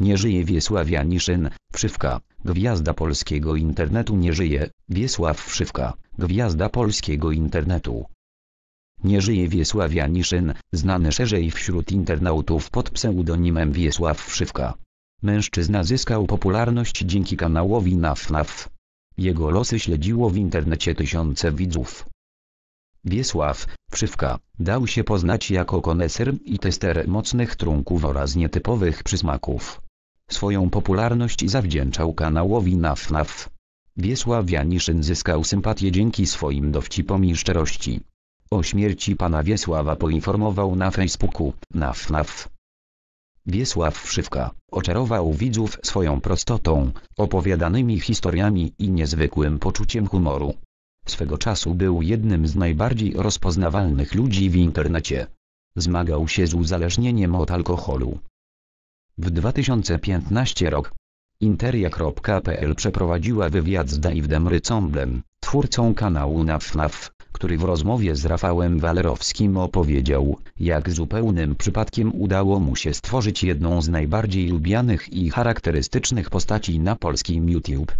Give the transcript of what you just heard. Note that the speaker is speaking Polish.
Nie żyje Wiesławia Niszyn, Wszywka, gwiazda polskiego internetu nie żyje, Wiesław Wszywka, gwiazda polskiego internetu. Nie żyje Wiesławia Niszyn, znany szerzej wśród internautów pod pseudonimem Wiesław Wszywka. Mężczyzna zyskał popularność dzięki kanałowi NAFNAF. Jego losy śledziło w internecie tysiące widzów. Wiesław Wszywka dał się poznać jako koneser i tester mocnych trunków oraz nietypowych przysmaków. Swoją popularność zawdzięczał kanałowi NafNaf. Wiesław Janiszyn zyskał sympatię dzięki swoim dowcipom i szczerości. O śmierci pana Wiesława poinformował na Facebooku NafNaf. Wiesław Szywka oczarował widzów swoją prostotą, opowiadanymi historiami i niezwykłym poczuciem humoru. Swego czasu był jednym z najbardziej rozpoznawalnych ludzi w internecie. Zmagał się z uzależnieniem od alkoholu, w 2015 rok Interia.pl przeprowadziła wywiad z Davidem Rycomblem, twórcą kanału NafNaf, który w rozmowie z Rafałem Walerowskim opowiedział, jak zupełnym przypadkiem udało mu się stworzyć jedną z najbardziej lubianych i charakterystycznych postaci na polskim YouTube.